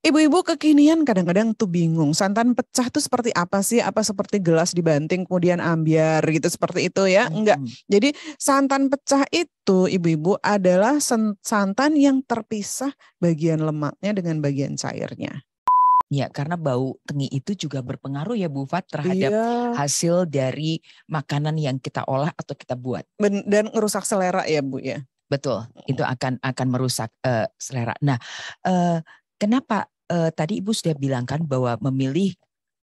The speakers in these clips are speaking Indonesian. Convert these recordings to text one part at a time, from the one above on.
Ibu-ibu kekinian kadang-kadang tuh bingung, santan pecah tuh seperti apa sih? Apa seperti gelas dibanting kemudian ambiar gitu seperti itu ya? Enggak. Hmm. Jadi santan pecah itu ibu-ibu adalah santan yang terpisah bagian lemaknya dengan bagian cairnya. Ya, karena bau tengi itu juga berpengaruh ya Bu Fat terhadap iya. hasil dari makanan yang kita olah atau kita buat. dan merusak selera ya Bu ya. Betul, itu hmm. akan akan merusak uh, selera. Nah, uh, Kenapa uh, tadi Ibu sudah bilangkan bahwa memilih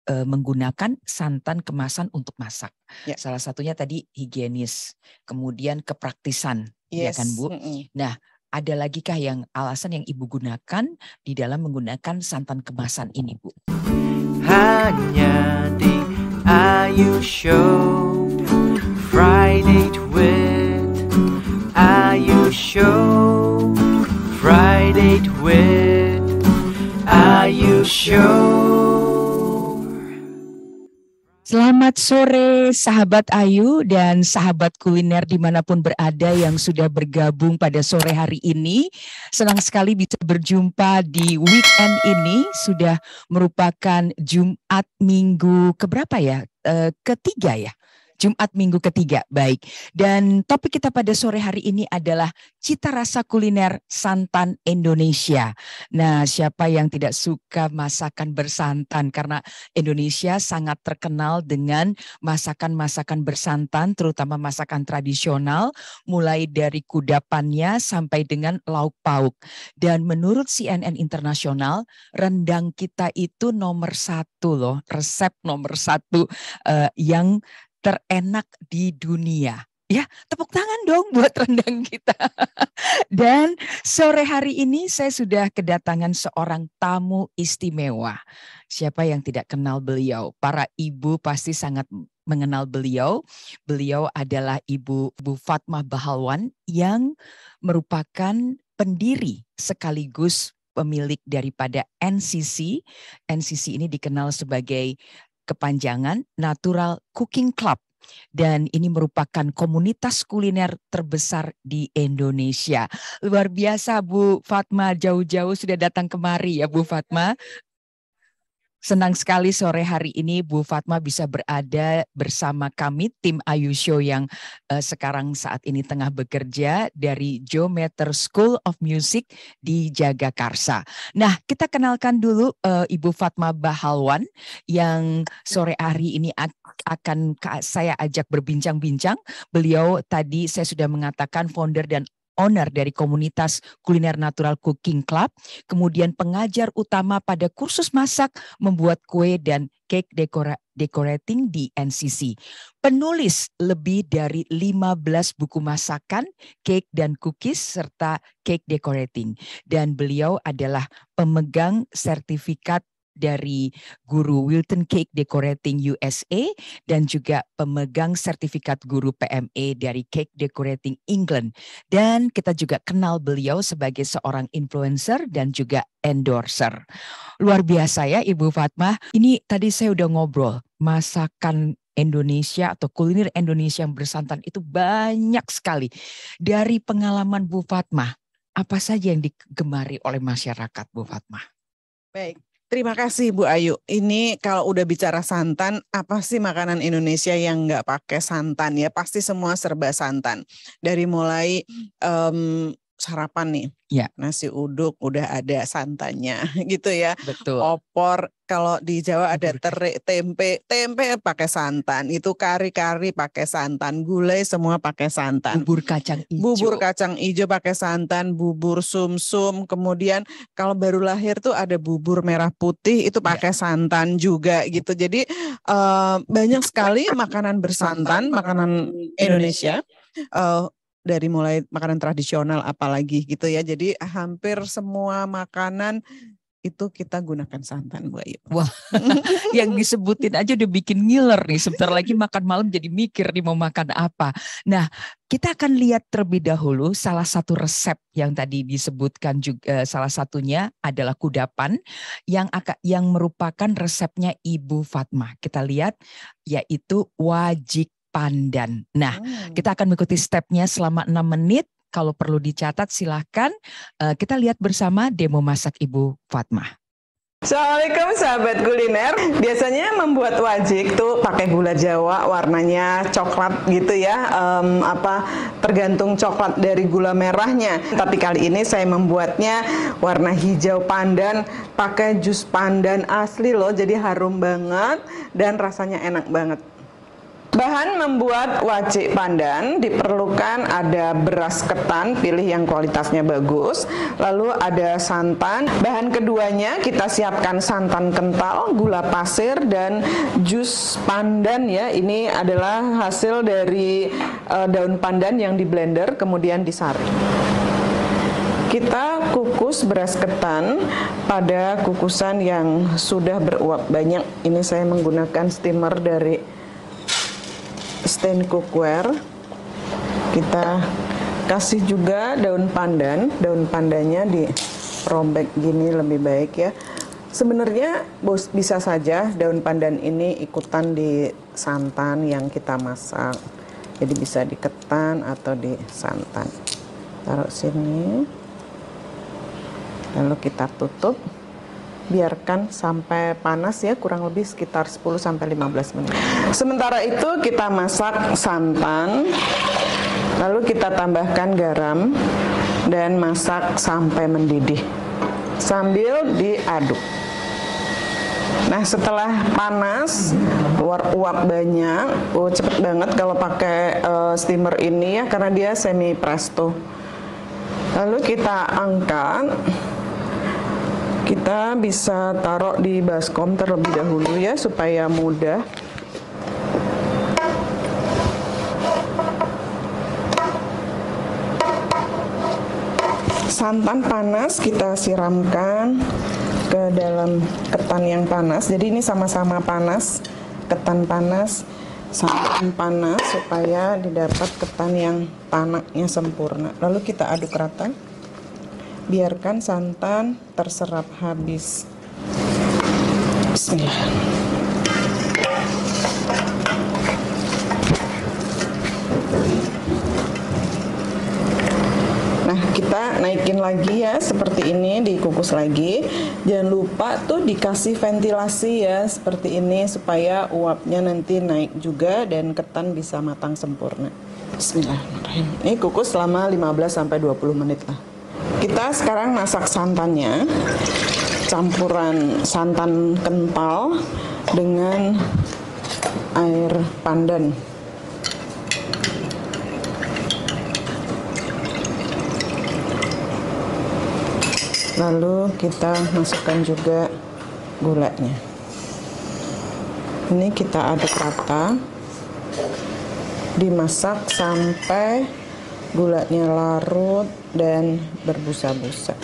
uh, menggunakan santan kemasan untuk masak. yeah. Salah satunya tadi higienis, kemudian kepraktisan, ya yes. ya kan Bu. Mm -hmm. Nah, ada lagikah yang alasan yang Ibu gunakan di dalam menggunakan santan kemasan ini, Bu? Hanya di Ayu Show Friday with Ayu Show Friday with Selamat sore sahabat Ayu dan sahabat kuliner dimanapun berada yang sudah bergabung pada sore hari ini. Senang sekali bisa berjumpa di weekend ini. Sudah merupakan Jumat minggu keberapa ya? E, ketiga ya? Jumat minggu ketiga. Baik. Dan topik kita pada sore hari ini adalah cita rasa kuliner santan Indonesia. Nah, siapa yang tidak suka masakan bersantan karena Indonesia sangat terkenal dengan masakan-masakan bersantan terutama masakan tradisional mulai dari kudapannya sampai dengan lauk pauk. Dan menurut CNN Internasional, rendang kita itu nomor satu loh, resep nomor satu uh, yang terenak di dunia. Ya, tepuk tangan dong buat rendang kita. Dan sore hari ini saya sudah kedatangan seorang tamu istimewa. Siapa yang tidak kenal beliau? Para ibu pasti sangat mengenal beliau. Beliau adalah Ibu Bu Fatmah Bahalwan yang merupakan pendiri sekaligus pemilik daripada NCC. NCC ini dikenal sebagai kepanjangan Natural Cooking Club dan ini merupakan komunitas kuliner terbesar di Indonesia. Luar biasa Bu Fatma jauh-jauh sudah datang kemari ya Bu Fatma. Senang sekali sore hari ini Bu Fatma bisa berada bersama kami tim Ayu Show yang uh, sekarang saat ini tengah bekerja dari Geometer School of Music di Jagakarsa. Nah, kita kenalkan dulu uh, Ibu Fatma Bahalwan yang sore hari ini akan saya ajak berbincang-bincang. Beliau tadi saya sudah mengatakan founder dan owner dari komunitas kuliner natural cooking club, kemudian pengajar utama pada kursus masak, membuat kue dan cake dekora decorating di NCC. Penulis lebih dari 15 buku masakan, cake dan cookies serta cake decorating dan beliau adalah pemegang sertifikat dari guru Wilton Cake Decorating USA dan juga pemegang sertifikat guru PMA dari Cake Decorating England. Dan kita juga kenal beliau sebagai seorang influencer dan juga endorser. Luar biasa ya Ibu Fatma Ini tadi saya udah ngobrol masakan Indonesia atau kuliner Indonesia yang bersantan itu banyak sekali. Dari pengalaman Bu Fatma apa saja yang digemari oleh masyarakat Bu Fatma Baik, Terima kasih Bu Ayu. Ini kalau udah bicara santan, apa sih makanan Indonesia yang nggak pakai santan ya? Pasti semua serba santan. Dari mulai um, sarapan nih, Ya. Nasi uduk udah ada santannya gitu ya. Betul. Opor kalau di Jawa ada terik, tempe, tempe pakai santan, itu kari-kari pakai santan, gulai semua pakai santan. Bubur kacang hijau. Bubur kacang hijau pakai santan, bubur sumsum, -sum. kemudian kalau baru lahir tuh ada bubur merah putih itu iya. pakai ya. santan juga gitu. Jadi uh, banyak sekali makanan bersantan, makanan Indonesia. Uh, dari mulai makanan tradisional apalagi gitu ya. Jadi hampir semua makanan itu kita gunakan santan Bu Ayu. Wah, yang disebutin aja udah bikin ngiler nih. Sebentar lagi makan malam jadi mikir nih mau makan apa. Nah, kita akan lihat terlebih dahulu salah satu resep yang tadi disebutkan juga eh, salah satunya adalah kudapan yang agak yang merupakan resepnya Ibu Fatma. Kita lihat yaitu wajik pandan. Nah, hmm. kita akan mengikuti stepnya selama enam menit. Kalau perlu dicatat silahkan uh, kita lihat bersama demo masak Ibu Fatma. Assalamualaikum sahabat kuliner. Biasanya membuat wajik tuh pakai gula Jawa, warnanya coklat gitu ya, um, apa tergantung coklat dari gula merahnya. Tapi kali ini saya membuatnya warna hijau pandan, pakai jus pandan asli loh, jadi harum banget dan rasanya enak banget. Bahan membuat wajik pandan diperlukan ada beras ketan, pilih yang kualitasnya bagus, lalu ada santan. Bahan keduanya kita siapkan santan kental, gula pasir dan jus pandan ya. Ini adalah hasil dari uh, daun pandan yang di blender kemudian disaring kita kukus beras ketan pada kukusan yang sudah beruap banyak. Ini saya menggunakan steamer dari stain cookware kita kasih juga daun pandan daun pandannya di robek gini lebih baik ya sebenarnya bisa saja daun pandan ini ikutan di santan yang kita masak jadi bisa di ketan atau di santan taruh sini lalu kita tutup biarkan sampai panas ya kurang lebih sekitar 10 sampai 15 menit. Sementara itu kita masak santan lalu kita tambahkan garam dan masak sampai mendidih sambil diaduk. Nah setelah panas uap-uap banyak, oh cepet banget kalau pakai uh, steamer ini ya karena dia semi presto. Lalu kita angkat kita bisa taruh di baskom terlebih dahulu ya supaya mudah santan panas kita siramkan ke dalam ketan yang panas jadi ini sama-sama panas ketan panas santan panas supaya didapat ketan yang tanaknya sempurna lalu kita aduk rata biarkan santan terserap habis bismillah nah kita naikin lagi ya seperti ini dikukus lagi jangan lupa tuh dikasih ventilasi ya seperti ini supaya uapnya nanti naik juga dan ketan bisa matang sempurna Bismillahirrahmanirrahim ini kukus selama 15 sampai 20 menit lah kita sekarang masak santannya campuran santan kental dengan air pandan lalu kita masukkan juga gulanya ini kita aduk rata dimasak sampai gulanya larut dan berbusa-busa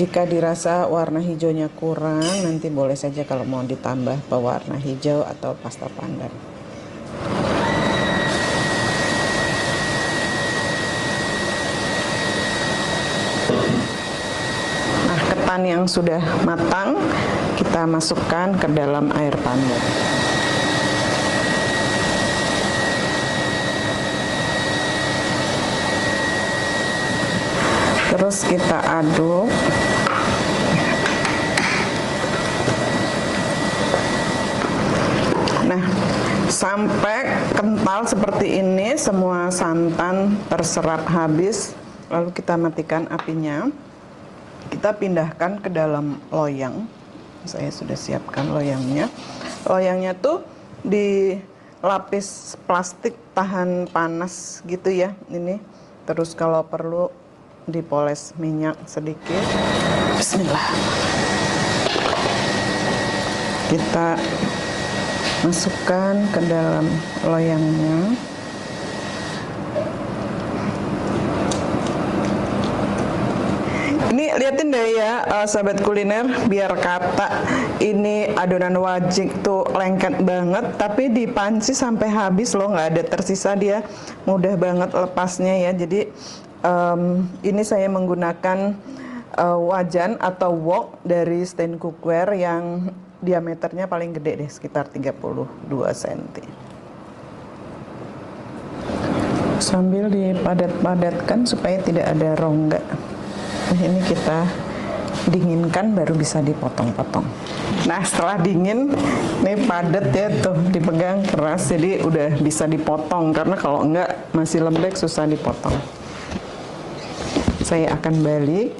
jika dirasa warna hijaunya kurang nanti boleh saja kalau mau ditambah pewarna hijau atau pasta pandan nah ketan yang sudah matang kita masukkan ke dalam air panas terus kita aduk nah sampai kental seperti ini semua santan terserap habis lalu kita matikan apinya kita pindahkan ke dalam loyang saya sudah siapkan loyangnya loyangnya tuh di lapis plastik tahan panas gitu ya ini terus kalau perlu dipoles minyak sedikit Bismillah kita masukkan ke dalam loyangnya ini liatin deh ya uh, sahabat kuliner biar kata ini adonan wajik tuh lengket banget tapi dipanci sampai habis loh nggak ada tersisa dia mudah banget lepasnya ya jadi um, ini saya menggunakan uh, wajan atau wok dari stain cookware yang diameternya paling gede deh sekitar 32 cm sambil dipadat-padatkan supaya tidak ada rongga nah ini kita dinginkan baru bisa dipotong-potong nah setelah dingin ini padat ya tuh dipegang keras jadi udah bisa dipotong karena kalau enggak masih lembek susah dipotong saya akan balik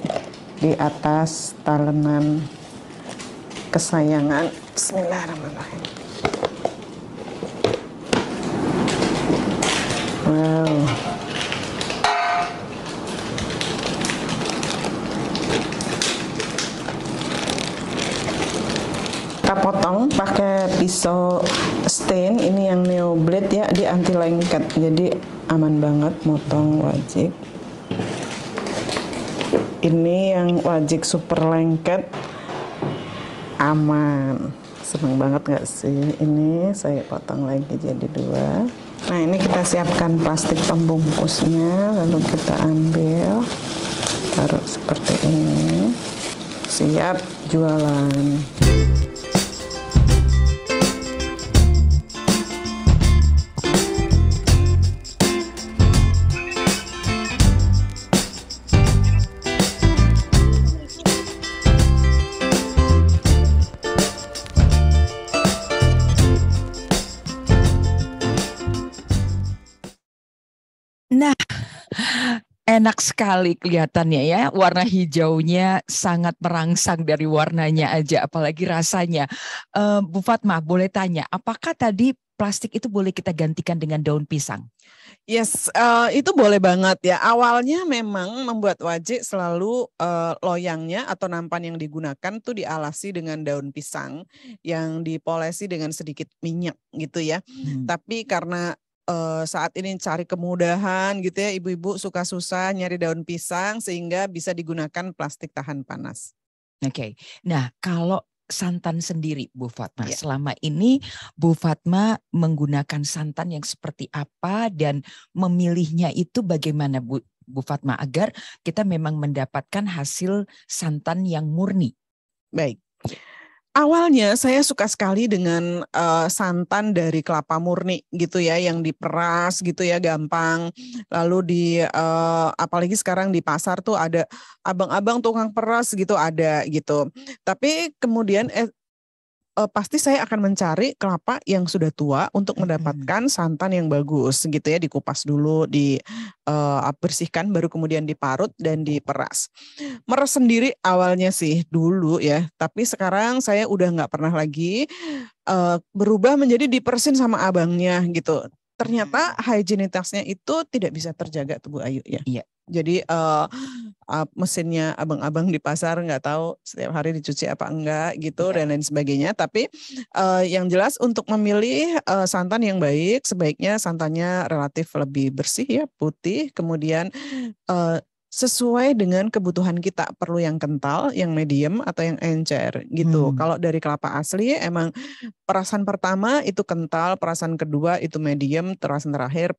di atas talenan kesayangan Bismillahirrahmanirrahim wow kita potong pakai pisau stain ini yang neo blade ya di anti lengket jadi aman banget motong wajib ini yang wajik super lengket aman seneng banget nggak sih ini saya potong lagi jadi dua nah ini kita siapkan plastik pembungkusnya lalu kita ambil taruh seperti ini siap jualan enak sekali kelihatannya ya. Warna hijaunya sangat merangsang dari warnanya aja, apalagi rasanya. Uh, Bu Fatma, boleh tanya, apakah tadi plastik itu boleh kita gantikan dengan daun pisang? Yes, uh, itu boleh banget ya. Awalnya memang membuat wajik selalu uh, loyangnya atau nampan yang digunakan tuh dialasi dengan daun pisang yang dipolesi dengan sedikit minyak gitu ya. Hmm. Tapi karena uh, saat ini cari kemudahan gitu ya ibu-ibu suka susah nyari daun pisang sehingga bisa digunakan plastik tahan panas. Oke. Okay. Nah, kalau santan sendiri Bu Fatma. yeah. Selama ini Bu Fatma menggunakan santan yang seperti apa dan memilihnya itu bagaimana Bu Bu Fatma agar kita memang mendapatkan hasil santan yang murni. Baik. Awalnya saya suka sekali dengan uh, santan dari kelapa murni gitu ya yang diperas gitu ya gampang. Lalu di uh, apalagi sekarang di pasar tuh ada abang-abang tukang peras gitu ada gitu. Tapi kemudian eh, uh, pasti saya akan mencari kelapa yang sudah tua untuk mendapatkan santan yang bagus gitu ya dikupas dulu di uh, bersihkan baru kemudian diparut dan diperas meres sendiri awalnya sih dulu ya tapi sekarang saya udah nggak pernah lagi uh, berubah menjadi dipersin sama abangnya gitu ternyata higienitasnya hmm. itu tidak bisa terjaga tubuh Ayu ya. Iya. Jadi uh, uh, mesinnya abang-abang di pasar nggak tahu setiap hari dicuci apa enggak gitu iya. dan lain sebagainya. Tapi uh, yang jelas untuk memilih uh, santan yang baik sebaiknya santannya relatif lebih bersih ya putih. Kemudian uh, sesuai dengan kebutuhan kita perlu yang kental, yang medium atau yang encer gitu. Hmm. Kalau dari kelapa asli emang perasan pertama itu kental, perasan kedua itu medium, perasan terakhir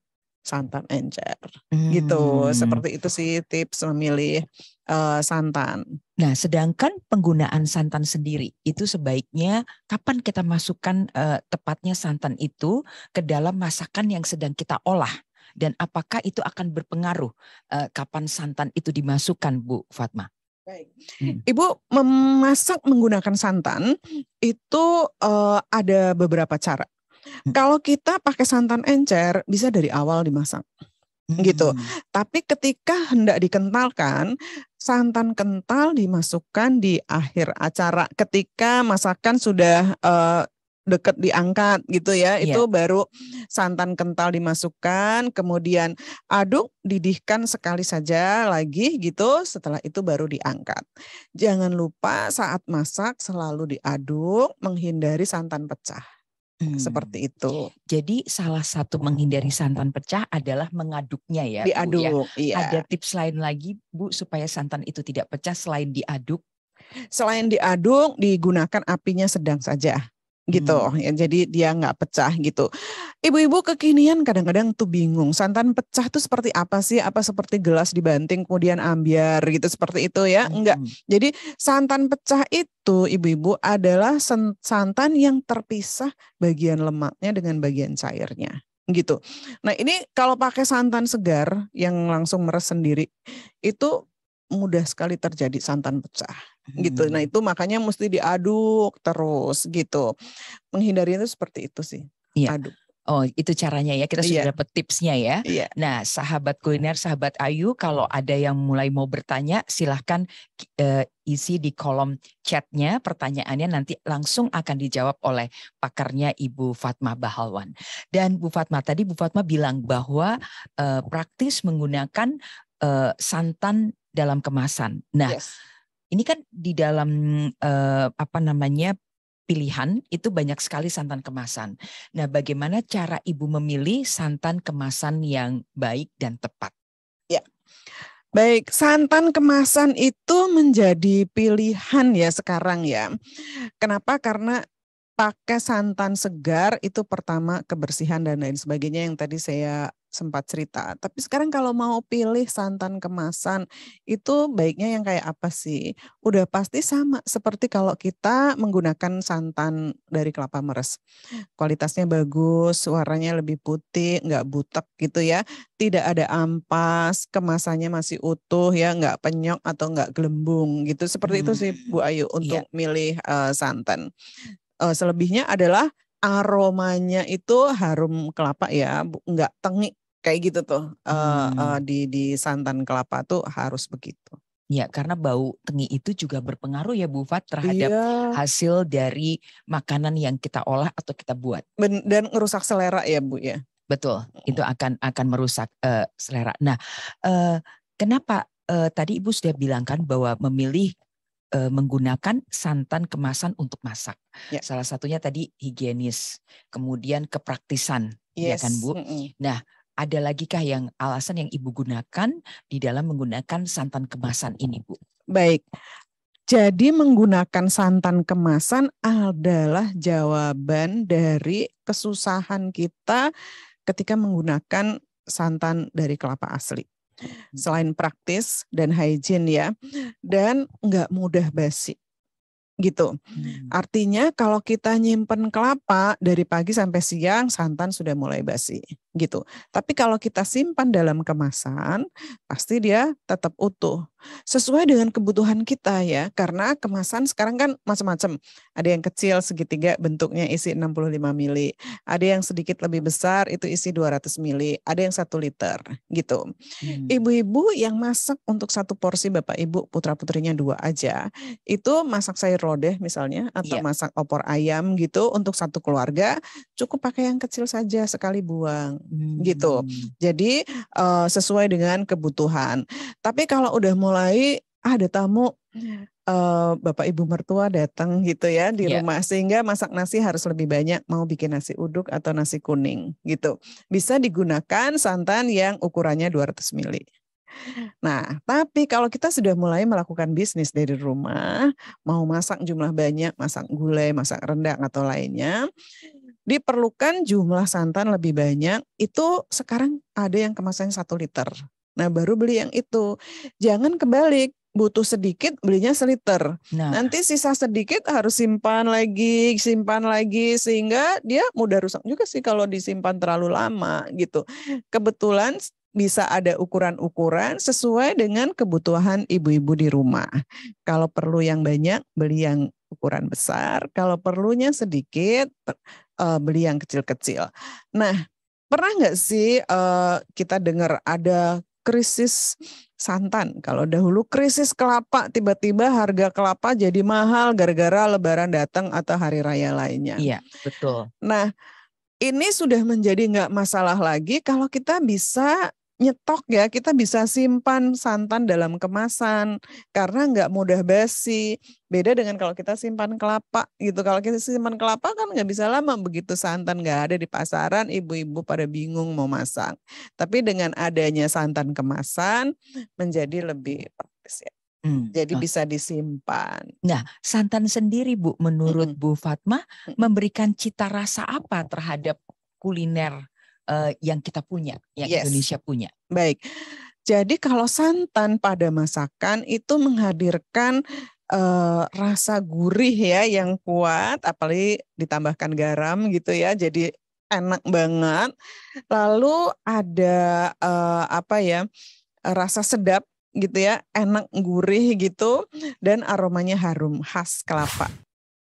santan encer gitu. hmm. gitu. Seperti itu sih tips memilih uh, santan. Nah, sedangkan penggunaan santan sendiri itu sebaiknya kapan kita masukkan uh, tepatnya santan itu ke dalam masakan yang sedang kita olah dan apakah itu akan berpengaruh uh, kapan santan itu dimasukkan Bu Fatma? Baik. Hmm. Ibu memasak menggunakan santan itu uh, ada beberapa cara. Hmm. Kalau kita pakai santan encer bisa dari awal dimasak hmm. gitu. Tapi ketika hendak dikentalkan, santan kental dimasukkan di akhir acara ketika masakan sudah uh, deket diangkat gitu ya. Yeah. Itu baru santan kental dimasukkan, kemudian aduk, didihkan sekali saja lagi gitu. Setelah itu baru diangkat. Jangan lupa saat masak selalu diaduk, menghindari santan pecah. Hmm. Seperti itu. Jadi salah satu menghindari santan pecah adalah mengaduknya ya. Diaduk. Bu, ya. Iya. Ada tips lain lagi Bu supaya santan itu tidak pecah selain diaduk? Selain diaduk, digunakan apinya sedang saja gitu hmm. ya jadi dia nggak pecah gitu ibu-ibu kekinian kadang-kadang tuh bingung santan pecah tuh seperti apa sih apa seperti gelas dibanting kemudian ambiar gitu seperti itu ya hmm. enggak jadi santan pecah itu ibu-ibu adalah santan yang terpisah bagian lemaknya dengan bagian cairnya gitu nah ini kalau pakai santan segar yang langsung meres sendiri itu mudah sekali terjadi santan pecah hmm. gitu. Nah itu makanya mesti diaduk terus gitu. Menghindari itu seperti itu sih. Iya. Aduk. Oh, itu caranya ya. Kita sudah yeah. dapat tipsnya ya. Yeah. Nah, sahabat kuliner, sahabat Ayu, kalau ada yang mulai mau bertanya, silahkan uh, isi di kolom chatnya. Pertanyaannya nanti langsung akan dijawab oleh pakarnya Ibu Fatma Bahalwan. Dan Bu Fatma tadi, Bu Fatma bilang bahwa uh, praktis menggunakan uh, santan dalam kemasan. Nah, yes. ini kan di dalam uh, apa namanya pilihan itu banyak sekali santan kemasan. Nah, bagaimana cara ibu memilih santan kemasan yang baik dan tepat? Ya. Baik, santan kemasan itu menjadi pilihan ya sekarang ya. Kenapa? Karena pakai santan segar itu pertama kebersihan dan lain sebagainya yang tadi saya sempat cerita. Tapi sekarang kalau mau pilih santan kemasan itu baiknya yang kayak apa sih? Udah pasti sama seperti kalau kita menggunakan santan dari kelapa meres. Kualitasnya bagus, warnanya lebih putih, nggak butek gitu ya. Tidak ada ampas, kemasannya masih utuh ya, nggak penyok atau nggak gelembung gitu. Seperti hmm. itu sih Bu hmm, Ayu iya. untuk yeah. milih uh, santan. Uh, selebihnya adalah aromanya itu harum kelapa ya, nggak tengik kayak gitu tuh eh, hmm. uh, di di santan kelapa tuh harus begitu. Ya, karena bau tengi itu juga berpengaruh ya Bu Fat terhadap iya. hasil dari makanan yang kita olah atau kita buat. Ben, dan merusak selera ya Bu ya. Betul, itu akan akan merusak uh, selera. Nah, uh, kenapa uh, tadi Ibu sudah bilangkan bahwa memilih uh, menggunakan santan kemasan untuk masak. Ya. Salah satunya tadi higienis, kemudian kepraktisan, yes. ya kan Bu. Mm -hmm. Nah, ada lagikah yang alasan yang Ibu gunakan di dalam menggunakan santan kemasan ini, Bu? Baik. Jadi menggunakan santan kemasan adalah jawaban dari kesusahan kita ketika menggunakan santan dari kelapa asli. Hmm. Selain praktis dan hygiene ya, dan nggak mudah basi gitu. Hmm. Artinya kalau kita nyimpen kelapa dari pagi sampai siang santan sudah mulai basi gitu. Tapi kalau kita simpan dalam kemasan pasti dia tetap utuh sesuai dengan kebutuhan kita ya. Karena kemasan sekarang kan macam-macam. Ada yang kecil segitiga bentuknya isi 65 mili. Ada yang sedikit lebih besar itu isi 200 mili. Ada yang satu liter gitu. ibu hmm. Ibu-ibu yang masak untuk satu porsi Bapak Ibu putra-putrinya dua aja. Itu masak sayur lodeh misalnya atau yeah. masak opor ayam gitu untuk satu keluarga cukup pakai yang kecil saja sekali buang gitu. hmm. gitu. Jadi uh, sesuai dengan kebutuhan. Tapi kalau udah mau mulai ah, ada tamu uh, bapak ibu mertua datang gitu ya di yeah. rumah sehingga masak nasi harus lebih banyak mau bikin nasi uduk atau nasi kuning gitu. Bisa digunakan santan yang ukurannya 200 mili. Nah, tapi kalau kita sudah mulai melakukan bisnis dari rumah, mau masak jumlah banyak, masak gulai, masak rendang atau lainnya, diperlukan jumlah santan lebih banyak. Itu sekarang ada yang kemasannya satu liter. Nah, baru beli yang itu. Jangan kebalik, butuh sedikit belinya seliter. Nah. Nanti sisa sedikit harus simpan lagi, simpan lagi sehingga dia mudah rusak juga sih kalau disimpan terlalu lama gitu. Kebetulan bisa ada ukuran-ukuran sesuai dengan kebutuhan ibu-ibu di rumah. Kalau perlu yang banyak, beli yang ukuran besar. Kalau perlunya sedikit, eh, beli yang kecil-kecil. Nah, pernah nggak sih uh, kita dengar ada krisis santan. Kalau dahulu krisis kelapa, tiba-tiba harga kelapa jadi mahal gara-gara lebaran datang atau hari raya lainnya. Iya, betul. Nah, ini sudah menjadi nggak masalah lagi kalau kita bisa nyetok ya kita bisa simpan santan dalam kemasan karena nggak mudah basi beda dengan kalau kita simpan kelapa gitu kalau kita simpan kelapa kan nggak bisa lama begitu santan nggak ada di pasaran ibu-ibu pada bingung mau masak tapi dengan adanya santan kemasan menjadi lebih praktis ya Hmm. Jadi bisa disimpan. Nah, santan sendiri Bu, menurut hmm. Bu Fatma memberikan cita rasa apa terhadap kuliner uh, yang kita punya, yang yes. Indonesia punya. Baik. Jadi kalau santan pada masakan itu menghadirkan uh, rasa gurih ya yang kuat, apalagi ditambahkan garam gitu ya. Jadi enak banget. Lalu ada uh, apa ya? rasa sedap gitu ya, enak gurih gitu dan aromanya harum khas kelapa.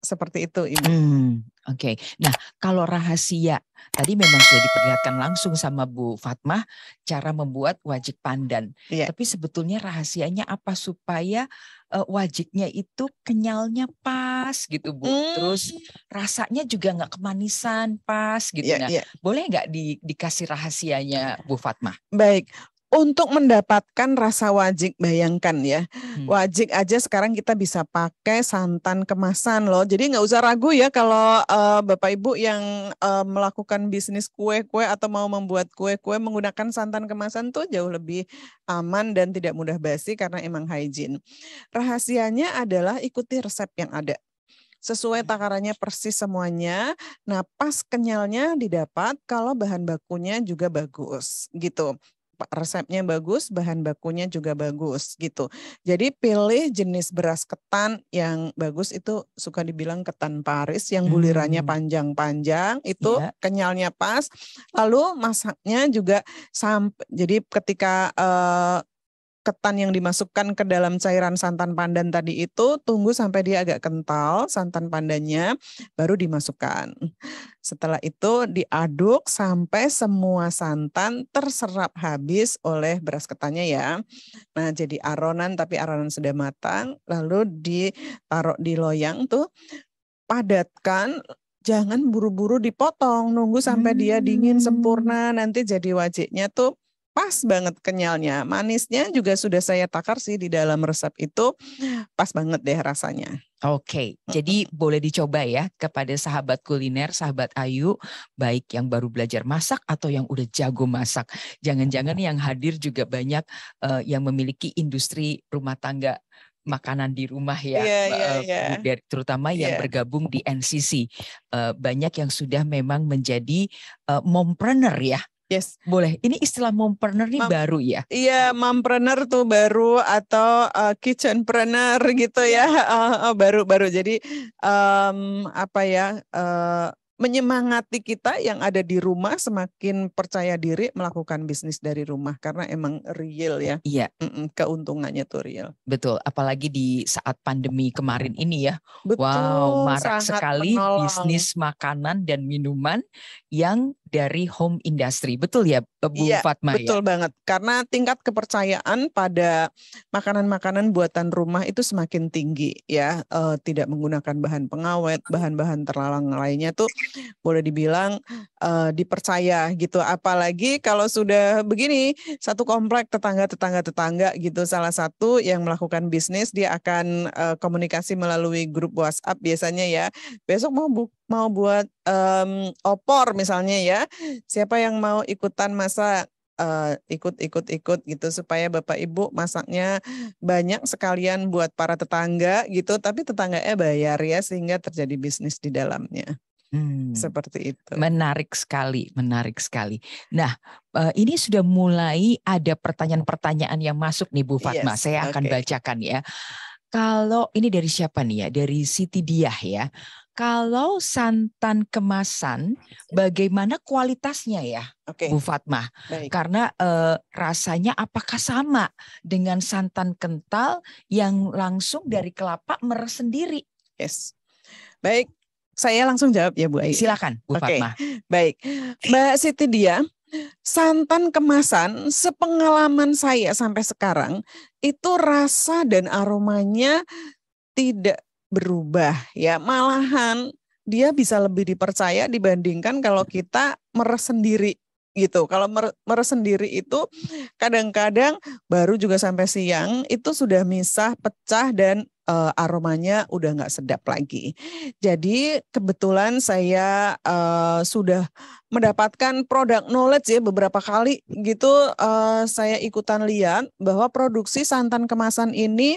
Seperti itu, Ibu. Hmm, Oke. Okay. Nah, kalau rahasia tadi memang sudah diperlihatkan langsung sama Bu Fatmah cara membuat wajik pandan. Iya. Tapi sebetulnya rahasianya apa supaya uh, wajiknya itu kenyalnya pas gitu, Bu. Hmm. Terus rasanya juga nggak kemanisan, pas gitu. Iya, nah, iya. boleh nggak di, dikasih rahasianya Bu Fatmah? Baik untuk mendapatkan rasa wajik bayangkan ya hmm. wajik aja sekarang kita bisa pakai santan kemasan loh jadi nggak usah ragu ya kalau uh, bapak ibu yang uh, melakukan bisnis kue kue atau mau membuat kue kue menggunakan santan kemasan tuh jauh lebih aman dan tidak mudah basi karena emang hygiene rahasianya adalah ikuti resep yang ada sesuai hmm. takarannya persis semuanya. Nah, pas kenyalnya didapat kalau bahan bakunya juga bagus gitu resepnya bagus, bahan bakunya juga bagus gitu. Jadi pilih jenis beras ketan yang bagus itu suka dibilang ketan Paris yang bulirannya hmm. panjang-panjang itu yeah. kenyalnya pas. Lalu masaknya juga sampai jadi ketika uh, ketan yang dimasukkan ke dalam cairan santan pandan tadi itu tunggu sampai dia agak kental santan pandannya baru dimasukkan. Setelah itu diaduk sampai semua santan terserap habis oleh beras ketannya ya. Nah, jadi aronan tapi aronan sudah matang lalu ditaruh di loyang tuh padatkan jangan buru-buru dipotong nunggu sampai hmm. dia dingin hmm. sempurna nanti jadi wajiknya tuh pas banget kenyalnya. Manisnya juga sudah saya takar sih di dalam resep itu. Pas banget deh rasanya. Oke, okay, jadi boleh dicoba ya kepada sahabat kuliner, sahabat Ayu, baik yang baru belajar masak atau yang udah jago masak. Jangan-jangan yang hadir juga banyak uh, yang memiliki industri rumah tangga makanan di rumah ya, yeah, yeah, yeah. terutama yang yeah. bergabung di NCC. Eh, banyak yang sudah memang menjadi eh, mompreneur ya, Yes, boleh. Ini istilah mompreneur ini Mom, baru ya? Iya, mompreneur tuh baru atau uh, kitchenpreneur gitu ya, baru-baru. Uh, uh, Jadi um, apa ya? Uh, menyemangati kita yang ada di rumah semakin percaya diri melakukan bisnis dari rumah karena emang real ya. Iya. keuntungannya tuh real. Betul, apalagi di saat pandemi kemarin ini ya. Betul, wow, marak sekali menolong. bisnis makanan dan minuman yang dari home industry. Betul ya, Bu iya, Fatma? Ya? Betul ya? banget. Karena tingkat kepercayaan pada makanan-makanan buatan rumah itu semakin tinggi ya. E, tidak menggunakan bahan pengawet, bahan-bahan terlalang lainnya tuh boleh dibilang e, dipercaya gitu. Apalagi kalau sudah begini, satu komplek tetangga-tetangga-tetangga gitu. Salah satu yang melakukan bisnis dia akan e, komunikasi melalui grup WhatsApp biasanya ya. Besok mau bu mau buat um, opor misalnya ya. Siapa yang mau ikutan masak eh, ikut-ikut-ikut gitu supaya Bapak Ibu masaknya banyak sekalian buat para tetangga gitu, tapi tetangga tetangganya bayar ya sehingga terjadi bisnis di dalamnya. Hmm. Seperti itu. Menarik sekali, menarik sekali. Nah, eh, ini sudah mulai ada pertanyaan-pertanyaan yang masuk nih Bu Fatma. Yes, Saya akan okay. bacakan ya. Kalau ini dari siapa nih ya? Dari Siti Diah ya kalau santan kemasan, bagaimana kualitasnya ya, okay. Bu Fatma? Baik. Karena eh, rasanya apakah sama dengan santan kental yang langsung dari kelapa meres sendiri? Yes. Baik, saya langsung jawab ya Bu Ayu. Silakan, Bu okay. Fatma. Baik, Mbak Siti Dia, santan kemasan sepengalaman saya sampai sekarang itu rasa dan aromanya tidak berubah ya malahan dia bisa lebih dipercaya dibandingkan kalau kita meres sendiri gitu. Kalau meres sendiri itu kadang-kadang baru juga sampai siang itu sudah misah, pecah dan uh, aromanya udah nggak sedap lagi. Jadi kebetulan saya uh, sudah mendapatkan produk knowledge ya beberapa kali gitu uh, saya ikutan lihat bahwa produksi santan kemasan ini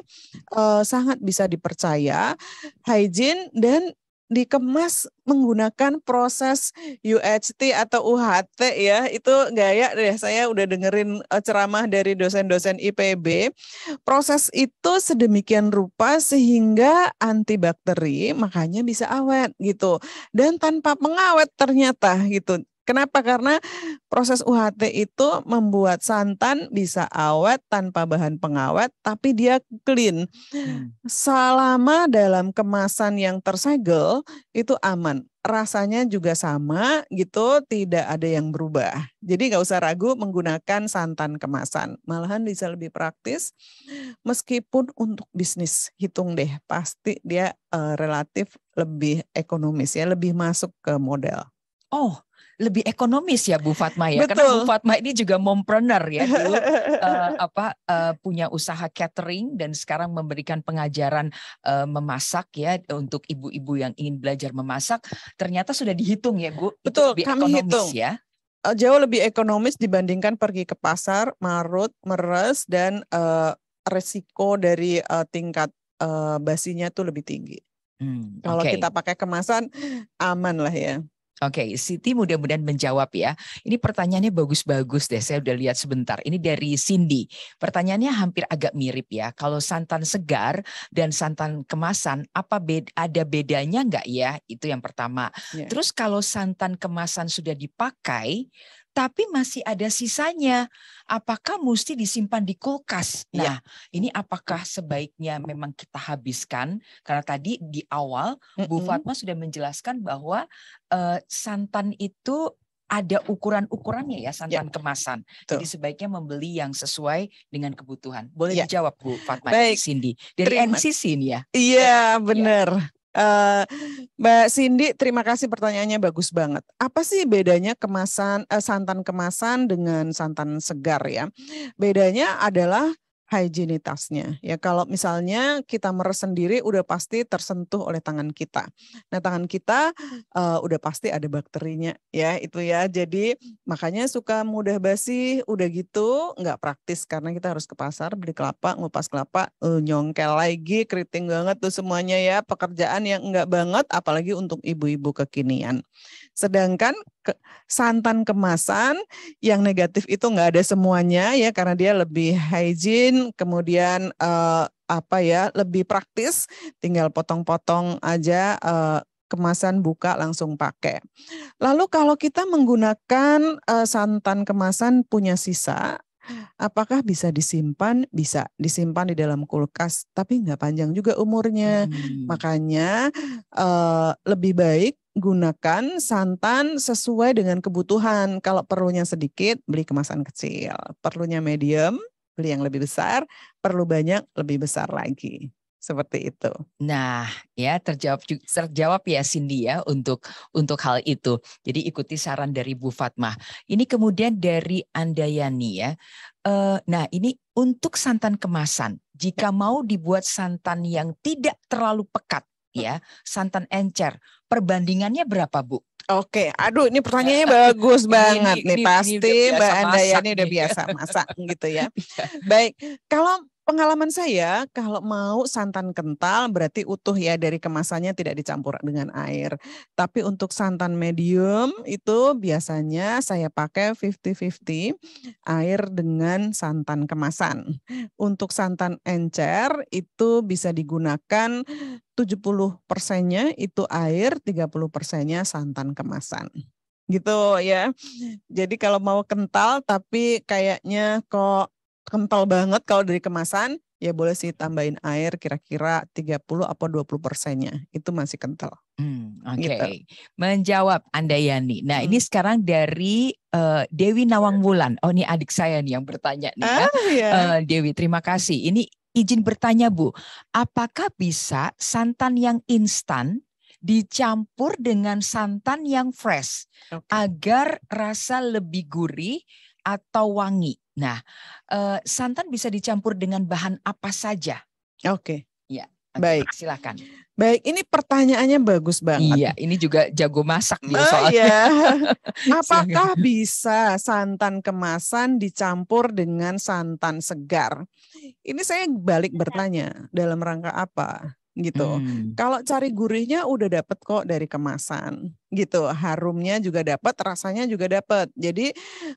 uh, sangat bisa dipercaya, hygiene dan dikemas menggunakan proses UHT atau UHT ya itu gaya deh saya udah dengerin eh, ceramah dari dosen-dosen IPB proses itu sedemikian rupa sehingga antibakteri makanya bisa awet gitu dan tanpa pengawet ternyata gitu Kenapa? Karena proses UHT itu membuat santan bisa awet tanpa bahan pengawet, tapi dia clean. Hmm. Selama dalam kemasan yang tersegel itu aman. Rasanya juga sama gitu, tidak ada yang berubah. Jadi nggak usah ragu menggunakan santan kemasan. Malahan bisa lebih praktis. Meskipun untuk bisnis, hitung deh, pasti dia uh, relatif lebih ekonomis ya, lebih masuk ke model. Oh, lebih ekonomis ya Bu Fatma ya. Betul. Karena Bu Fatma ini juga mompreneur ya dulu uh, eh, apa uh, punya usaha catering dan sekarang memberikan pengajaran uh, memasak ya untuk ibu-ibu yang ingin belajar memasak. Ternyata sudah dihitung ya Bu. Betul, lebih kami ekonomis hitung. ya jauh lebih ekonomis dibandingkan pergi ke pasar, marut, meres, dan uh, resiko dari uh, tingkat uh, basinya tuh lebih tinggi. Hmm, Kalau okay. kita pakai kemasan, aman lah ya. Oke, okay, Siti mudah-mudahan menjawab ya. Ini pertanyaannya bagus-bagus deh, saya udah lihat sebentar. Ini dari Cindy. Pertanyaannya hampir agak mirip ya. Kalau santan segar dan santan kemasan, apa beda, ada bedanya nggak ya? Itu yang pertama. Yeah. Terus kalau santan kemasan sudah dipakai, tapi masih ada sisanya. Apakah mesti disimpan di kulkas? Iya. Nah, ya. ini apakah sebaiknya memang kita habiskan? Karena tadi di awal Bu Fatma sudah menjelaskan bahwa uh, santan itu ada ukuran-ukurannya ya iya. santan ya. kemasan. Tuh. Jadi sebaiknya membeli yang sesuai dengan kebutuhan. Boleh ya. dijawab Bu Fatma Baik. Cindy dari Terima. NCC ini ya. Iya, iya. benar. Ya. Eh, Mbak Cindy, terima kasih pertanyaannya bagus banget. Apa sih bedanya kemasan uh, santan kemasan dengan santan segar ya? Bedanya adalah higienitasnya. Ya kalau misalnya kita meres sendiri udah pasti tersentuh oleh tangan kita. Nah, tangan kita uh, udah pasti ada bakterinya ya itu ya. Jadi makanya suka mudah basi, udah gitu nggak praktis karena kita harus ke pasar beli kelapa, ngupas kelapa, uh, nyongkel lagi, keriting banget tuh semuanya ya, pekerjaan yang enggak banget apalagi untuk ibu-ibu kekinian. Sedangkan ke, santan kemasan yang negatif itu nggak ada semuanya ya karena dia lebih hygiene kemudian uh, apa ya lebih praktis tinggal potong-potong aja uh, kemasan buka langsung pakai. Lalu kalau kita menggunakan uh, santan kemasan punya sisa apakah bisa disimpan? Bisa disimpan di dalam kulkas, tapi nggak panjang juga umurnya. Hmm. Makanya uh, lebih baik gunakan santan sesuai dengan kebutuhan. Kalau perlunya sedikit, beli kemasan kecil. Perlunya medium, beli yang lebih besar. Perlu banyak, lebih besar lagi. Seperti itu. Nah, ya terjawab terjawab ya Cindy ya untuk untuk hal itu. Jadi ikuti saran dari Bu Fatmah. Ini kemudian dari Andayani ya. Uh, nah, ini untuk santan kemasan. Jika mau dibuat santan yang tidak terlalu pekat, ya, santan encer. Perbandingannya berapa, Bu? Oke, aduh ini pertanyaannya bagus banget ini, nih ini, pasti ya, ini Mbak Andayani udah biasa masak gitu ya. Iya. Baik, kalau pengalaman saya kalau mau santan kental berarti utuh ya dari kemasannya tidak dicampur dengan air. Tapi untuk santan medium itu biasanya saya pakai 50-50 air dengan santan kemasan. Untuk santan encer itu bisa digunakan 70 persennya itu air, 30 persennya santan kemasan gitu ya. Jadi kalau mau kental tapi kayaknya kok kental banget kalau dari kemasan, ya boleh sih tambahin air kira-kira 30 atau 20 persennya. Itu masih kental. Hmm, Oke, okay. gitu. menjawab Anda Yani. Nah hmm. ini sekarang dari uh, Dewi Nawang Wulan. Oh ini adik saya nih yang bertanya nih ya. ah, ya. Yeah. Uh, Dewi terima kasih. Ini izin bertanya Bu, apakah bisa santan yang instan dicampur dengan santan yang fresh okay. agar rasa lebih gurih atau wangi? Nah, uh, santan bisa dicampur dengan bahan apa saja? Oke. Okay. Ya. Baik, silakan. Baik, ini pertanyaannya bagus banget. Iya, ini juga jago masak dia oh, soalnya. Iya. Apakah bisa santan kemasan dicampur dengan santan segar? Ini saya balik bertanya dalam rangka apa gitu. Hmm. Kalau cari gurihnya udah dapet kok dari kemasan gitu. Harumnya juga dapat, rasanya juga dapat. Jadi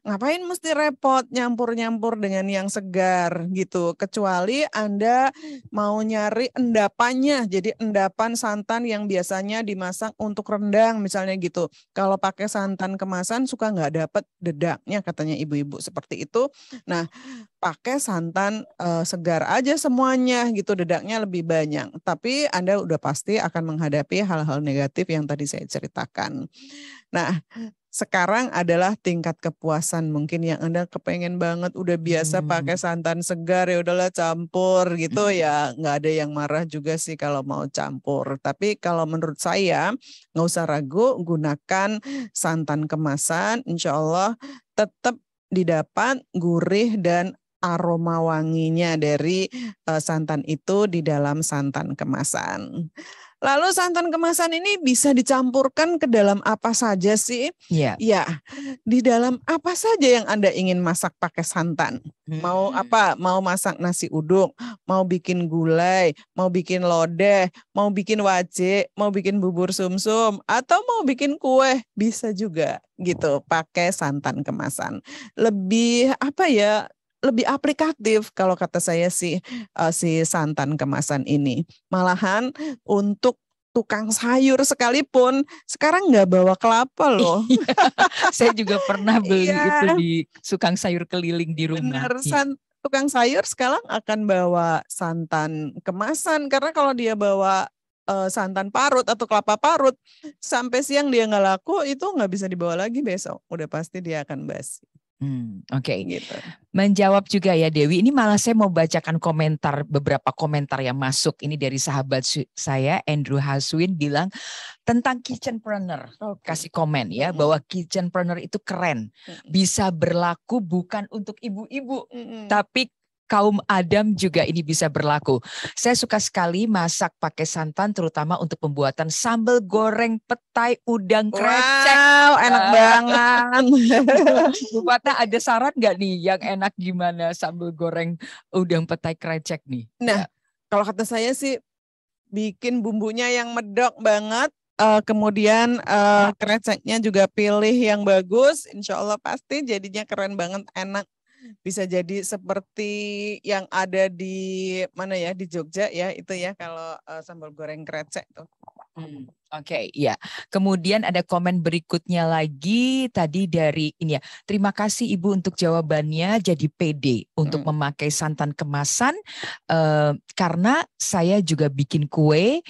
ngapain mesti repot nyampur-nyampur dengan yang segar gitu. Kecuali Anda mau nyari endapannya. Jadi endapan santan yang biasanya dimasak untuk rendang misalnya gitu. Kalau pakai santan kemasan suka nggak dapat dedaknya katanya ibu-ibu seperti itu. Nah, pakai santan e, segar aja semuanya gitu dedaknya lebih banyak. Tapi Anda udah pasti akan menghadapi hal-hal negatif yang tadi saya ceritakan Kan. Nah, sekarang adalah tingkat kepuasan mungkin yang anda kepengen banget udah biasa hmm. pakai santan segar ya udahlah campur gitu hmm. ya nggak ada yang marah juga sih kalau mau campur tapi kalau menurut saya nggak usah ragu gunakan santan kemasan insya Allah tetap didapat gurih dan aroma wanginya dari uh, santan itu di dalam santan kemasan. Lalu santan kemasan ini bisa dicampurkan ke dalam apa saja sih? Ya. ya di dalam apa saja yang Anda ingin masak pakai santan? Mau hmm. apa? Mau masak nasi uduk, mau bikin gulai, mau bikin lodeh, mau bikin wajik, mau bikin bubur sumsum, -sum, atau mau bikin kue bisa juga gitu pakai santan kemasan. Lebih apa ya? lebih aplikatif kalau kata saya si uh, si santan kemasan ini. Malahan untuk tukang sayur sekalipun sekarang nggak bawa kelapa iya, loh. Iya, saya juga pernah beli iya. itu di tukang sayur keliling di rumah. Benar, iya. san, tukang sayur sekarang akan bawa santan kemasan karena kalau dia bawa uh, santan parut atau kelapa parut sampai siang dia nggak laku itu nggak bisa dibawa lagi besok. Udah pasti dia akan basi. Hmm, Oke, okay. gitu. menjawab juga ya Dewi. Ini malah saya mau bacakan komentar beberapa komentar yang masuk. Ini dari sahabat saya Andrew Haswin bilang tentang kitchenpreneur. Okay. Kasih komen ya mm-hmm. bahwa kitchenpreneur itu keren, mm-hmm. bisa berlaku bukan untuk ibu-ibu, mm-hmm. tapi kaum Adam juga ini bisa berlaku. Saya suka sekali masak pakai santan terutama untuk pembuatan sambal goreng petai udang krecek. enak banget. Bupata ada saran nggak nih yang enak gimana sambal goreng udang petai krecek nih? Nah, ya. kalau kata saya sih bikin bumbunya yang medok banget, uh, kemudian uh, kreceknya juga pilih yang bagus, insya Allah pasti jadinya keren banget, enak bisa jadi seperti yang ada di mana ya di Jogja ya itu ya kalau uh, sambal goreng krecek tuh Hmm. Oke, okay, ya. Kemudian ada komen berikutnya lagi tadi dari ini ya. Terima kasih Ibu untuk jawabannya. Jadi PD untuk hmm. memakai santan kemasan uh, karena saya juga bikin kue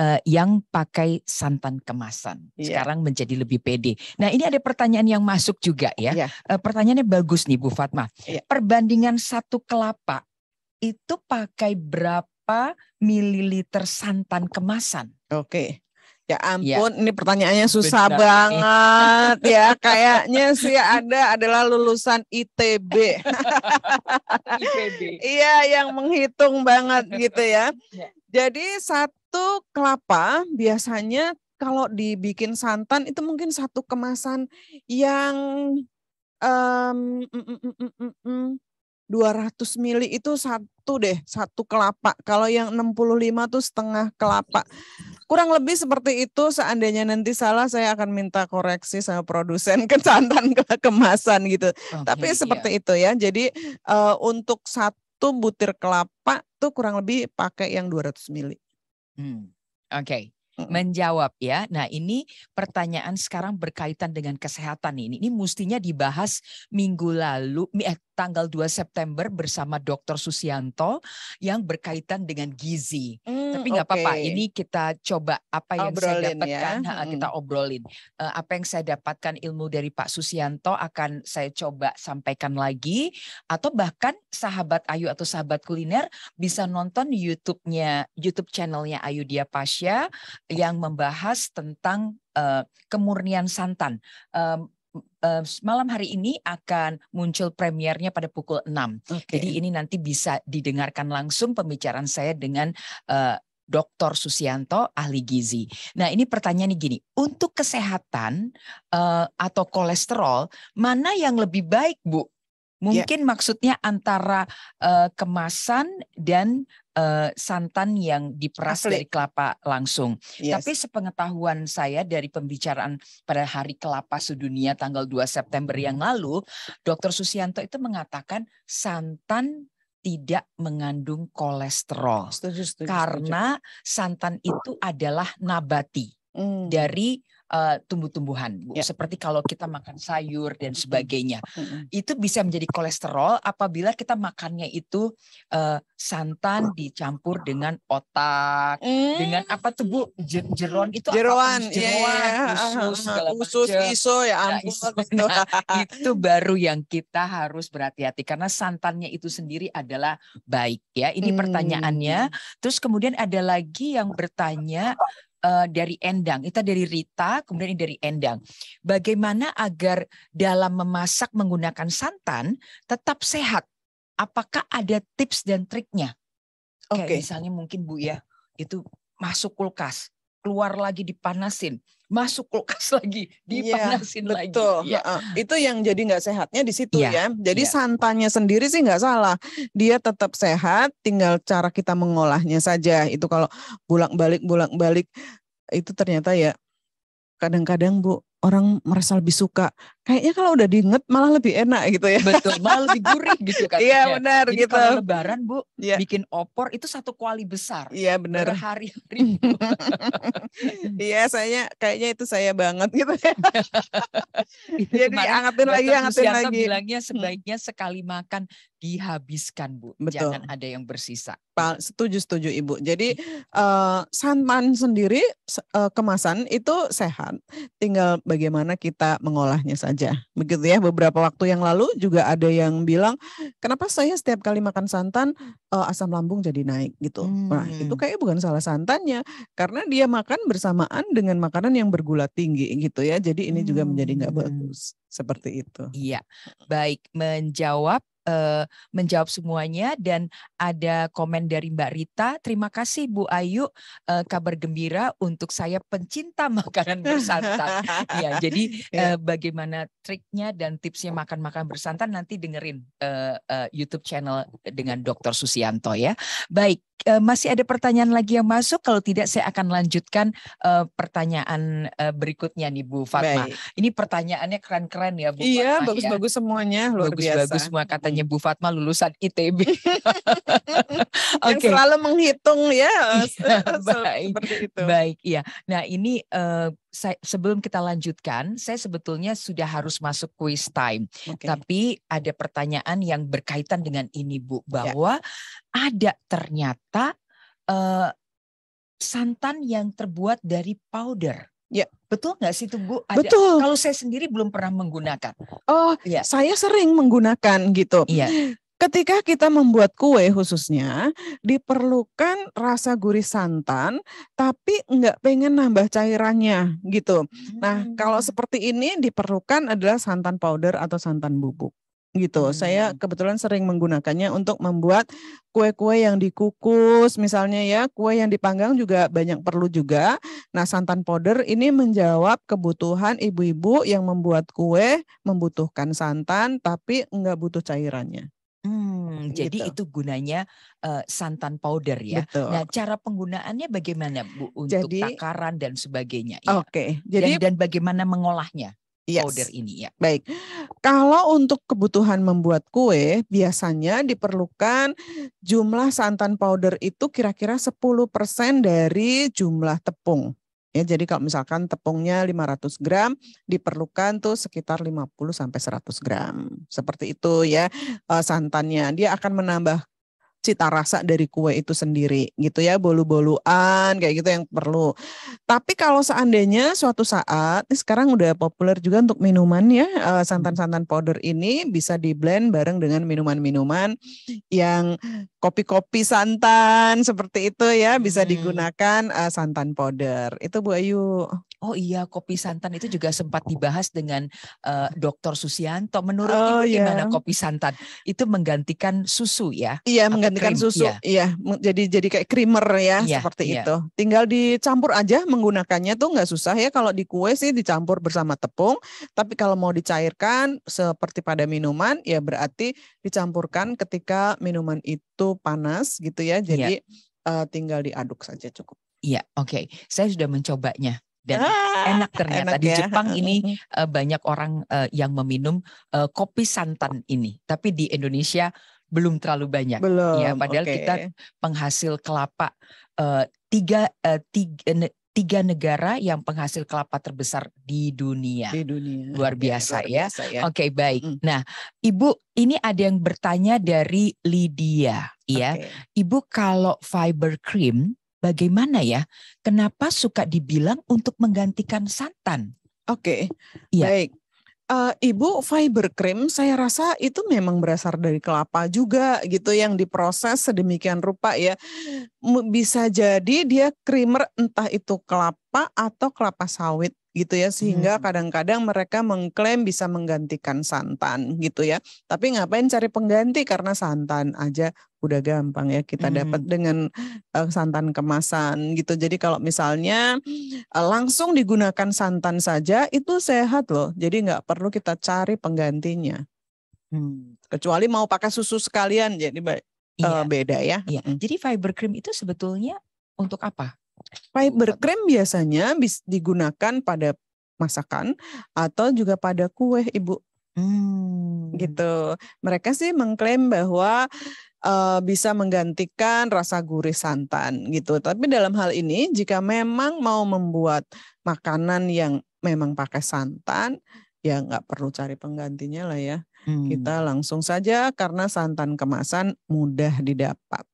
uh, yang pakai santan kemasan. Yeah. Sekarang menjadi lebih PD. Nah, ini ada pertanyaan yang masuk juga ya. Yeah. Iya. Uh, pertanyaannya bagus nih Bu Fatma. Yeah. Perbandingan satu kelapa itu pakai berapa berapa mililiter santan kemasan? Oke. Ya, ya. ampun, ya. ini pertanyaannya susah Benar. banget ya. Kayaknya sih ada adalah lulusan ITB. ITB. Iya, yang menghitung banget gitu ya. ya. Jadi satu kelapa biasanya kalau dibikin santan itu mungkin satu kemasan yang um, mm, mm, mm, mm, mm, mm 200 mili itu satu deh, satu kelapa. Kalau yang 65 itu setengah kelapa. Kurang lebih seperti itu, seandainya nanti salah saya akan minta koreksi sama produsen kecantan ke kemasan gitu. Okay, Tapi iya. seperti itu ya. Jadi uh, untuk satu butir kelapa tuh kurang lebih pakai yang 200 mili. Hmm. Oke. Okay menjawab ya. Nah, ini pertanyaan sekarang berkaitan dengan kesehatan ini. Ini mestinya dibahas minggu lalu eh, tanggal 2 September bersama Dr. Susianto yang berkaitan dengan gizi. Hmm, Tapi nggak okay. apa-apa, ini kita coba apa yang obrolin, saya dapatkan, ya? hmm. kita obrolin. Eh, apa yang saya dapatkan ilmu dari Pak Susianto akan saya coba sampaikan lagi atau bahkan sahabat Ayu atau sahabat kuliner bisa nonton YouTube-nya YouTube channelnya Ayu Dia Pasha yang membahas tentang uh, kemurnian santan. Um, malam hari ini akan muncul premiernya pada pukul 6. Okay. Jadi ini nanti bisa didengarkan langsung pembicaraan saya dengan uh, eh, Dr. Susianto ahli gizi. Nah, ini pertanyaan gini, untuk kesehatan uh, atau kolesterol mana yang lebih baik, Bu? Ya. Mungkin yeah. maksudnya antara uh, kemasan dan uh, santan yang diperas Asli. dari kelapa langsung. Yes. Tapi sepengetahuan saya dari pembicaraan pada Hari Kelapa Sedunia tanggal 2 September yang hmm. lalu, Dr. Susianto itu mengatakan santan tidak mengandung kolesterol. Setuju, setuju, karena santan itu adalah nabati. Hmm. dari uh, tumbuh-tumbuhan, Bu. Yeah. Seperti kalau kita makan sayur dan sebagainya. hmm Itu bisa menjadi kolesterol apabila kita makannya itu uh, santan dicampur dengan otak, mm. dengan apa tuh, Bu? Jer- itu jeroan, apa? Jeroan, yeah. Iya, iya. usus, usus, iso ya nah, ampun. Nah, itu baru yang kita harus berhati-hati karena santannya itu sendiri adalah baik ya. Ini mm. pertanyaannya. Hmm. Terus kemudian ada lagi yang bertanya uh, dari Endang. Kita dari Rita, kemudian ini dari Endang. Bagaimana agar dalam memasak menggunakan santan tetap sehat? Apakah ada tips dan triknya? Oke, okay. misalnya mungkin Bu ya, itu masuk kulkas keluar lagi dipanasin, masuk kulkas lagi iya, dipanasin ya, lagi. Betul. Ya. Itu yang jadi nggak sehatnya di situ ya. ya. Jadi ya. santannya sendiri sih nggak salah, dia tetap sehat, tinggal cara kita mengolahnya saja. Itu kalau bolak balik bolak balik itu ternyata ya kadang-kadang bu orang merasa lebih suka. Kayaknya kalau udah diinget malah lebih enak gitu ya. Betul, malah lebih gurih gitu kan. Iya benar Jadi gitu. Kalau lebaran Bu, ya. bikin opor itu satu kuali besar. Iya benar. hari Iya, saya kayaknya itu saya banget gitu ya. itu Jadi angetin lagi, angetin lagi. bilangnya hmm. sebaiknya hmm. sekali makan dihabiskan Bu. Betul. Jangan ada yang bersisa. Setuju setuju Ibu. Jadi uh, santan sendiri uh, kemasan itu sehat. Tinggal bagaimana kita mengolahnya saja. Begitu ya, beberapa waktu yang lalu juga ada yang bilang, kenapa saya setiap kali makan santan eh, asam lambung jadi naik gitu. Nah, hmm. Nah, itu kayaknya bukan salah santannya karena dia makan bersamaan dengan makanan yang bergula tinggi gitu ya. Jadi ini hmm. juga menjadi nggak hmm. bagus seperti itu. Iya. Baik, menjawab uh, menjawab semuanya dan ada komen dari Mbak Rita. Terima kasih Bu Ayu, uh, kabar gembira untuk saya pencinta makanan bersantan. ya, jadi uh, bagaimana triknya dan tipsnya makan makan bersantan nanti dengerin uh, uh, YouTube channel dengan Dokter Susianto ya. Baik, Eh, masih ada pertanyaan lagi yang masuk. Kalau tidak, saya akan lanjutkan uh, pertanyaan uh, berikutnya nih Bu Fatma. Baik. Ini pertanyaannya keren-keren ya Bu. Iya, bagus-bagus ya. semuanya. Bagus-bagus semua katanya Bu Fatma lulusan ITB. yang selalu menghitung ya. Iya, baik. Seperti itu. Baik, Ya, Nah ini uh, saya, sebelum kita lanjutkan, saya sebetulnya sudah harus masuk quiz time. Okay. Tapi ada pertanyaan yang berkaitan dengan ini, Bu, ya. bahwa ya. ada ternyata uh, santan yang terbuat dari powder. Ya, betul nggak sih itu Bu? Ada, betul. Kalau saya sendiri belum pernah menggunakan. Oh, ya. saya sering menggunakan gitu. Iya. Ketika kita membuat kue khususnya, diperlukan rasa gurih santan, tapi nggak pengen nambah cairannya gitu. Nah, kalau hmm. seperti ini diperlukan adalah santan powder atau santan bubuk gitu. Hmm. Saya kebetulan sering menggunakannya untuk membuat kue-kue yang dikukus misalnya ya, kue yang dipanggang juga banyak perlu juga. Nah, santan powder ini menjawab kebutuhan ibu-ibu yang membuat kue membutuhkan santan tapi nggak butuh cairannya. Hmm, gitu. jadi itu gunanya uh, santan powder ya. Betul. Nah, cara penggunaannya bagaimana Bu untuk jadi, takaran dan sebagainya? Iya. Oke. Okay. Jadi dan, dan bagaimana mengolahnya? yes. powder ini ya. Baik. Kalau untuk kebutuhan membuat kue biasanya diperlukan jumlah santan powder itu kira-kira 10% dari jumlah tepung. Ya, jadi kalau misalkan tepungnya 500 gram diperlukan tuh sekitar 50 sampai 100 gram. Seperti itu ya eh, santannya. Dia akan menambah cita rasa dari kue itu sendiri gitu ya bolu-boluan kayak gitu yang perlu tapi kalau seandainya suatu saat sekarang udah populer juga untuk minuman ya eh, santan-santan powder ini bisa di blend bareng dengan minuman-minuman yang kopi-kopi santan seperti itu ya bisa hmm. digunakan eh, santan powder itu Bu Ayu oh iya kopi santan itu juga sempat dibahas dengan uh, eh, Dr. Susianto. Menurut oh, Ibu yeah. gimana kopi santan? Itu menggantikan susu ya? Iya, yeah, menggantikan krim, susu. Iya. yeah. Iya, jadi jadi kayak creamer ya, yeah, seperti yeah. itu. Tinggal dicampur aja menggunakannya tuh nggak susah ya kalau di kue sih dicampur bersama tepung, tapi kalau mau dicairkan seperti pada minuman ya berarti dicampurkan ketika minuman itu panas gitu ya. Iya. Jadi yeah. uh, tinggal diaduk saja cukup. Iya, oke. Okay. Saya sudah mencobanya dan ah, enak ternyata enak ya. di Jepang ini uh, banyak orang eh, yang meminum eh, kopi santan ini tapi di Indonesia belum terlalu banyak ya, belum, ya padahal okay. kita penghasil kelapa tiga, tiga tiga negara yang penghasil kelapa terbesar di dunia. Di dunia. Luar iya, ya. biasa ya. ya. ya. Oke, okay, baik. Hmm. Nah, Ibu, ini ada yang bertanya dari Lydia ya. Okay. Ibu kalau fiber cream bagaimana ya? Kenapa suka dibilang untuk menggantikan santan? Oke, okay. ya. baik. Uh, Ibu fiber cream saya rasa itu memang berasal dari kelapa juga gitu yang diproses sedemikian rupa ya. Bisa jadi dia creamer entah itu kelapa atau kelapa sawit gitu ya sehingga hmm. kadang-kadang mereka mengklaim bisa menggantikan santan gitu ya tapi ngapain cari pengganti karena santan aja udah gampang ya kita hmm. dapat dengan uh, santan kemasan gitu jadi kalau misalnya uh, langsung digunakan santan saja itu sehat loh jadi nggak perlu kita cari penggantinya hmm. kecuali mau pakai susu sekalian jadi uh, beda ya iya. Mm. jadi fiber cream itu sebetulnya untuk apa Fiber cream biasanya bisa digunakan pada masakan atau juga pada kue, Ibu. Hmm. Gitu. Mereka sih mengklaim bahwa uh, bisa menggantikan rasa gurih santan gitu. Tapi dalam hal ini jika memang mau membuat makanan yang memang pakai santan, ya nggak perlu cari penggantinya lah ya. Hmm. Kita langsung saja karena santan kemasan mudah didapat.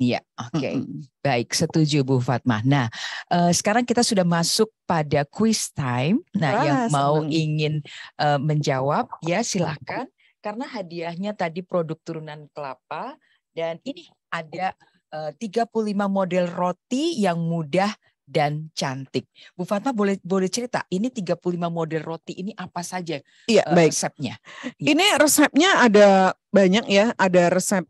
Iya, oke. Okay. Mm -hmm. Baik, setuju Bu Fatma. Nah, uh, sekarang kita sudah masuk pada quiz time. Nah, Wah, yang senang. mau ingin uh, menjawab ya silakan karena hadiahnya tadi produk turunan kelapa dan ini ada eh, uh, 35 model roti yang mudah dan cantik. Bu Fatma boleh boleh cerita ini 35 model roti ini apa saja iya, uh, baik. resepnya? Iya. Ini resepnya ada banyak ya, ada resep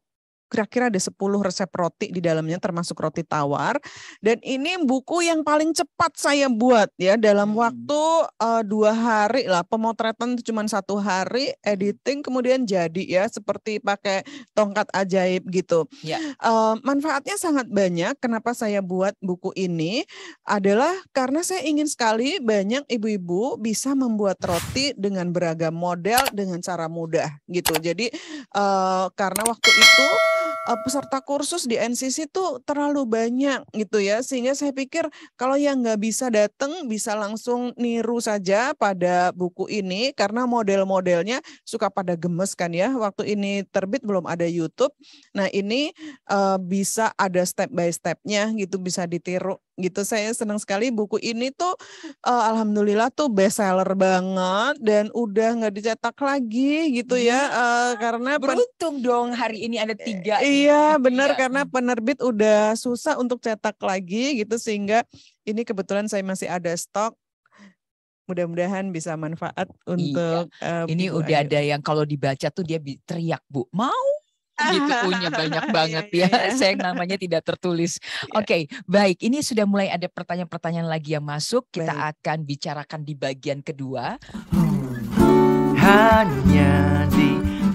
kira-kira ada 10 resep roti di dalamnya termasuk roti tawar dan ini buku yang paling cepat saya buat ya dalam hmm. waktu uh, dua hari lah pemotretan cuma satu hari editing kemudian jadi ya seperti pakai tongkat ajaib gitu ya. uh, manfaatnya sangat banyak kenapa saya buat buku ini adalah karena saya ingin sekali banyak ibu-ibu bisa membuat roti dengan beragam model dengan cara mudah gitu jadi uh, karena waktu itu uh, peserta kursus di NCC itu terlalu banyak gitu ya sehingga saya pikir kalau yang nggak bisa datang bisa langsung niru saja pada buku ini karena model-modelnya suka pada gemes kan ya waktu ini terbit belum ada YouTube nah ini uh, bisa ada step by stepnya gitu bisa ditiru gitu. Saya senang sekali buku ini tuh uh, alhamdulillah tuh bestseller banget dan udah nggak dicetak lagi gitu ya, ya uh, karena beruntung dong hari ini ada eh, tiga. Iya benar iya. karena penerbit udah susah untuk cetak lagi gitu sehingga ini kebetulan saya masih ada stok mudah-mudahan bisa manfaat iya. untuk iya. uh, ini udah ayo. ada yang kalau dibaca tuh dia teriak bu mau gitu punya banyak iya, banget iya, ya. Iya. Saya namanya tidak tertulis. Oke, okay, baik. Ini sudah mulai ada pertanyaan-pertanyaan lagi yang masuk. Kita baik. akan bicarakan di bagian kedua. Hanya di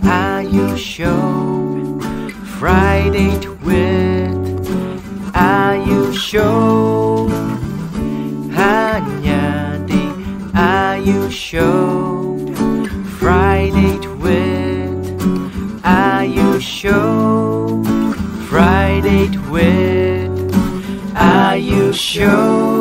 Ayu Show Friday with Ayu Show Hanya di Ayu Show Friday with Ayu show Friday Twit. Are you sure?